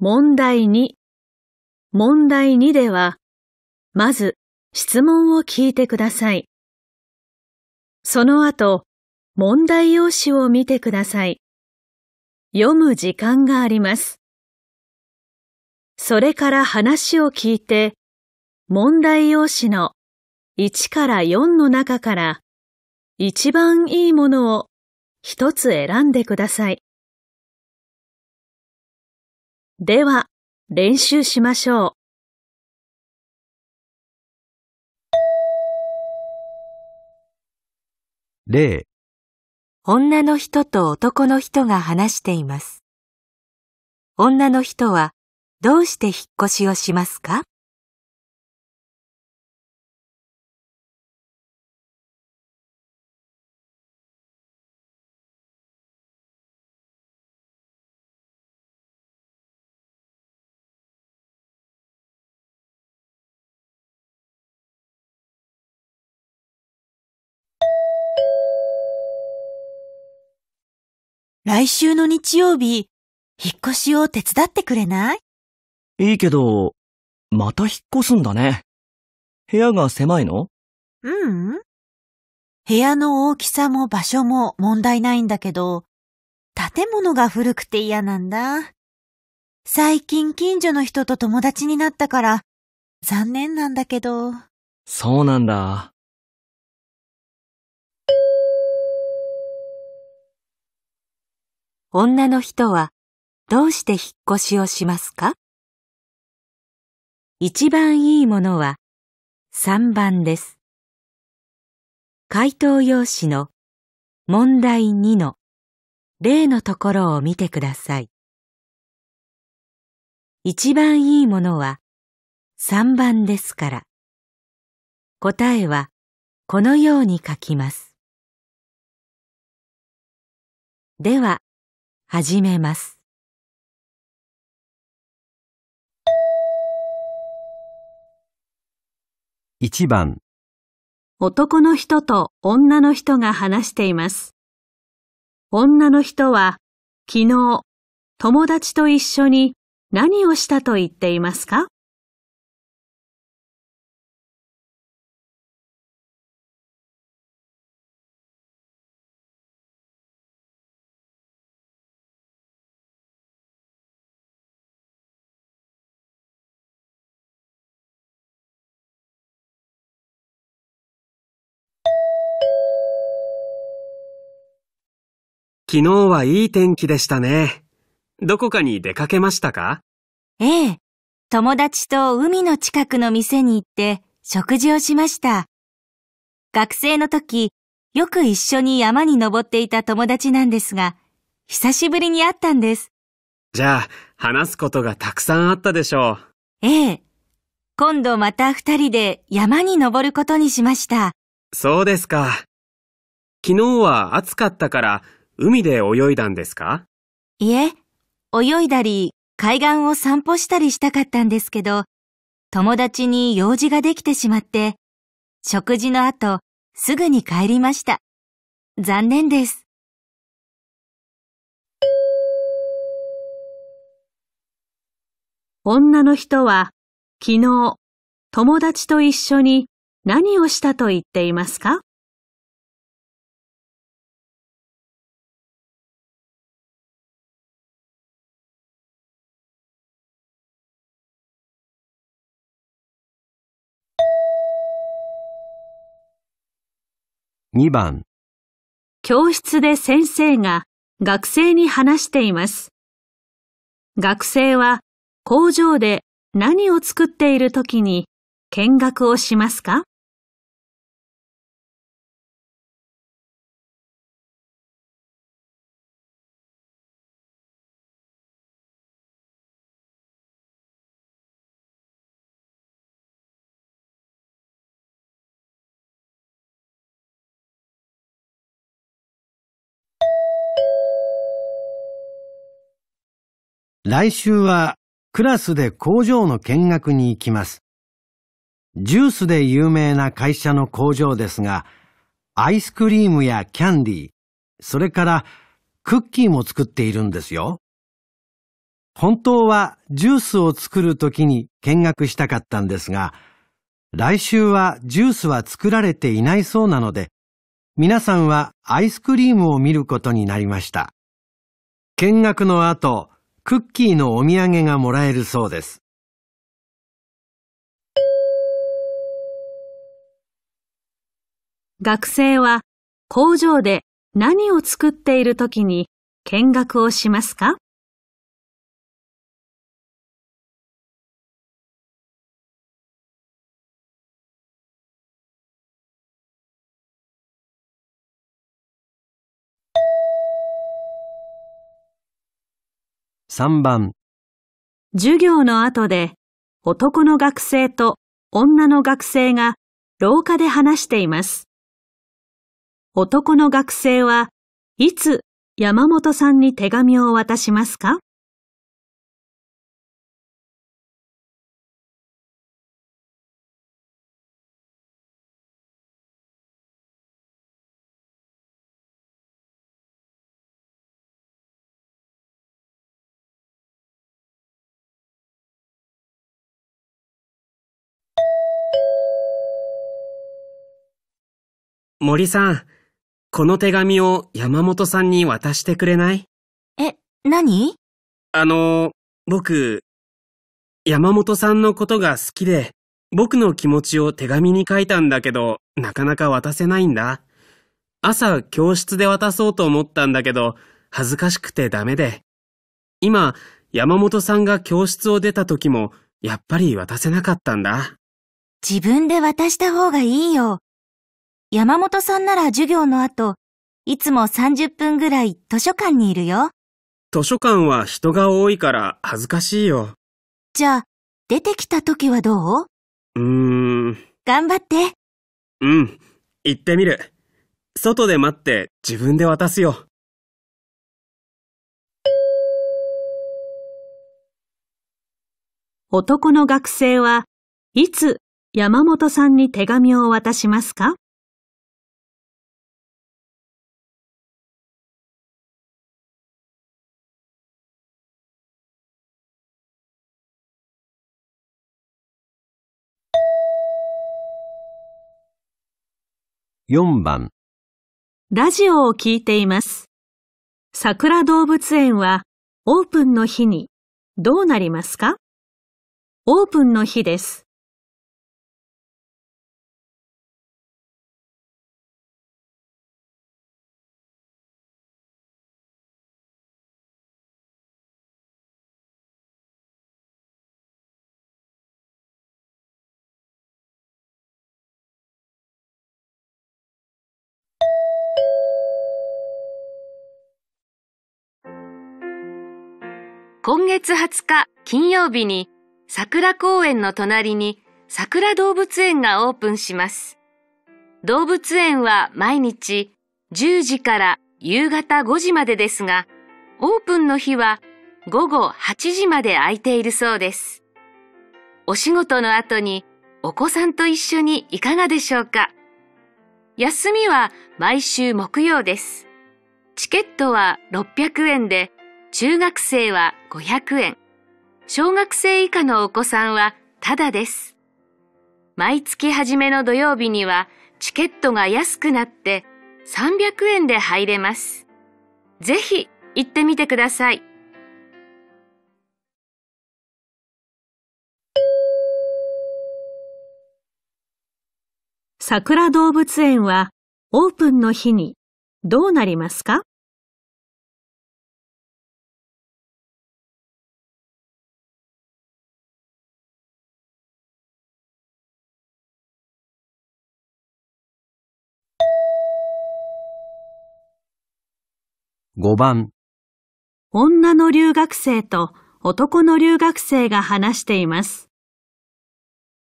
問題2。問題2では、まず質問を聞いてください。その後、問題用紙を見てください。読む時間があります。それから話を聞いて、問題用紙の1から4の中から一番いいものを一つ選んでください。では、練習しましょう。例、女の人と男の人が話しています。女の人はどうして引っ越しをしますか来週の日曜日、引っ越しを手伝ってくれないいいけど、また引っ越すんだね。部屋が狭いのうん。部屋の大きさも場所も問題ないんだけど、建物が古くて嫌なんだ。最近近所の人と友達になったから、残念なんだけど。そうなんだ。女の人はどうして引っ越しをしますか一番いいものは3番です。回答用紙の問題2の例のところを見てください。一番いいものは3番ですから。答えはこのように書きます。では、始めます1番男の人と女の人が話しています。女の人は昨日友達と一緒に何をしたと言っていますか昨日はいい天気でしたね。どこかに出かけましたかええ。友達と海の近くの店に行って食事をしました。学生の時、よく一緒に山に登っていた友達なんですが、久しぶりに会ったんです。じゃあ、話すことがたくさんあったでしょう。ええ。今度また二人で山に登ることにしました。そうですか。昨日は暑かったから、海で泳いだんですかいえ、泳いだり、海岸を散歩したりしたかったんですけど、友達に用事ができてしまって、食事の後、すぐに帰りました。残念です。女の人は昨日友達と一緒に何をしたと言っていますか2番教室で先生が学生に話しています。学生は工場で何を作っている時に見学をしますか来週はクラスで工場の見学に行きます。ジュースで有名な会社の工場ですが、アイスクリームやキャンディー、それからクッキーも作っているんですよ。本当はジュースを作るときに見学したかったんですが、来週はジュースは作られていないそうなので、皆さんはアイスクリームを見ることになりました。見学の後、クッキーのお土産がもらえるそうです。学生は工場で何を作っている時に見学をしますか3番授業の後で男の学生と女の学生が廊下で話しています。男の学生はいつ山本さんに手紙を渡しますか森さん、この手紙を山本さんに渡してくれないえ、何あの、僕、山本さんのことが好きで、僕の気持ちを手紙に書いたんだけど、なかなか渡せないんだ。朝、教室で渡そうと思ったんだけど、恥ずかしくてダメで。今、山本さんが教室を出た時も、やっぱり渡せなかったんだ。自分で渡した方がいいよ。山本さんなら授業の後、いつも30分ぐらい図書館にいるよ。図書館は人が多いから恥ずかしいよ。じゃあ、出てきた時はどううーん。頑張って。うん、行ってみる。外で待って自分で渡すよ。男の学生はいつ山本さんに手紙を渡しますか4番ラジオを聞いています。桜動物園はオープンの日にどうなりますかオープンの日です。今月20日金曜日に桜公園の隣に桜動物園がオープンします。動物園は毎日10時から夕方5時までですが、オープンの日は午後8時まで空いているそうです。お仕事の後にお子さんと一緒にいかがでしょうか休みは毎週木曜です。チケットは600円で中学生は500円、小学生以下のお子さんはただです。毎月初めの土曜日にはチケットが安くなって300円で入れます。ぜひ行ってみてください。桜動物園はオープンの日にどうなりますか5番女の留学生と男の留学生が話しています。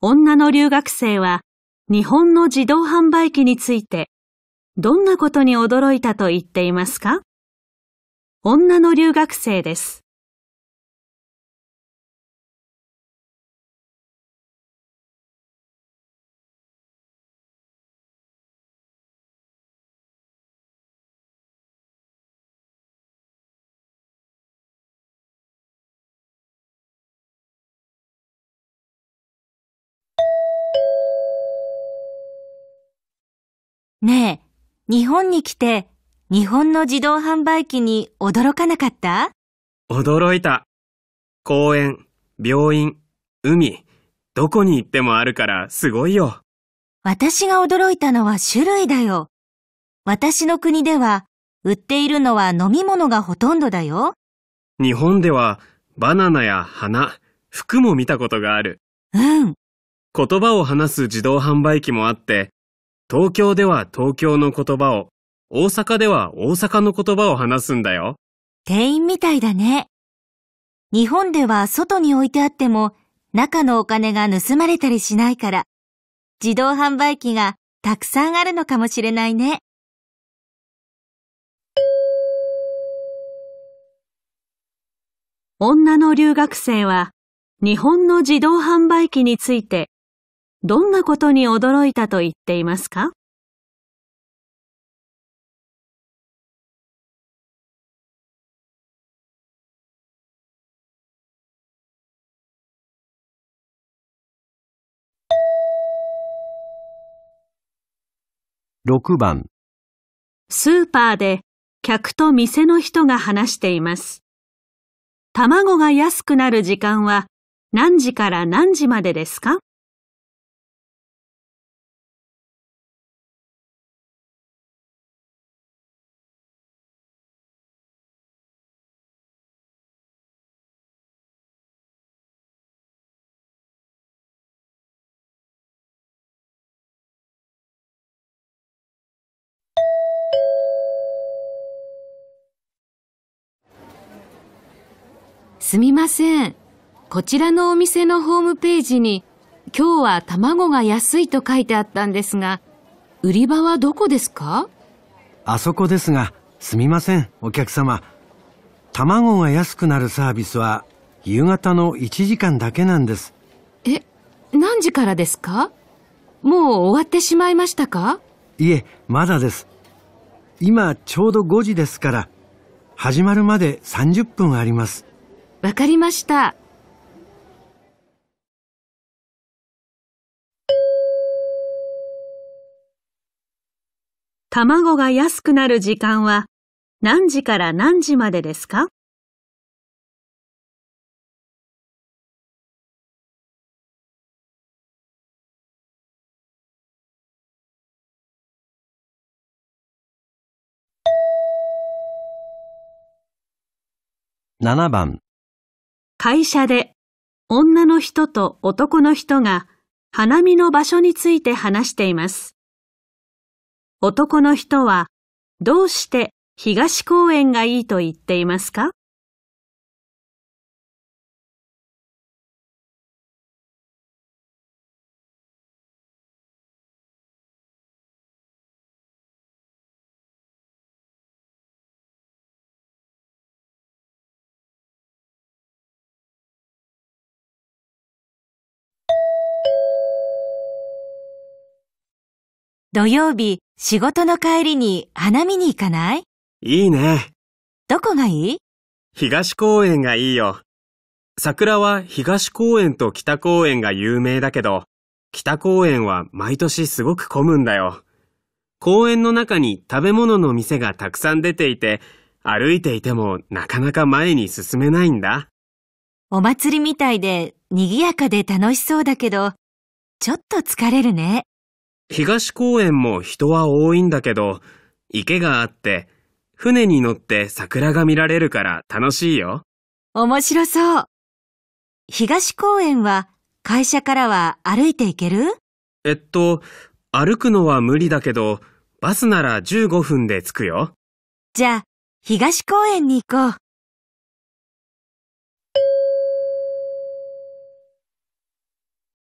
女の留学生は日本の自動販売機についてどんなことに驚いたと言っていますか女の留学生です。ねえ、日本に来て日本の自動販売機に驚かなかった驚いた。公園、病院、海、どこに行ってもあるからすごいよ。私が驚いたのは種類だよ。私の国では売っているのは飲み物がほとんどだよ。日本ではバナナや花、服も見たことがある。うん。言葉を話す自動販売機もあって、東京では東京の言葉を、大阪では大阪の言葉を話すんだよ。店員みたいだね。日本では外に置いてあっても、中のお金が盗まれたりしないから、自動販売機がたくさんあるのかもしれないね。女の留学生は日本の自動販売機についてどんなことに驚いたと言っていますか6番スーパーで客と店の人が話しています。卵が安くなる時間は何時から何時までですかすみません。こちらのお店のホームページに、今日は卵が安いと書いてあったんですが、売り場はどこですかあそこですが、すみません、お客様。卵が安くなるサービスは、夕方の1時間だけなんです。え、何時からですかもう終わってしまいましたかいえ、まだです。今、ちょうど5時ですから、始まるまで30分あります。わかりました。卵が安くなる時間は何時から何時までですか7番会社で女の人と男の人が花見の場所について話しています。男の人はどうして東公園がいいと言っていますか土曜日、仕事の帰りに花見に行かないいいね。どこがいい東公園がいいよ。桜は東公園と北公園が有名だけど、北公園は毎年すごく混むんだよ。公園の中に食べ物の店がたくさん出ていて、歩いていてもなかなか前に進めないんだ。お祭りみたいで賑やかで楽しそうだけど、ちょっと疲れるね。東公園も人は多いんだけど、池があって、船に乗って桜が見られるから楽しいよ。面白そう。東公園は会社からは歩いて行けるえっと、歩くのは無理だけど、バスなら15分で着くよ。じゃあ、東公園に行こう。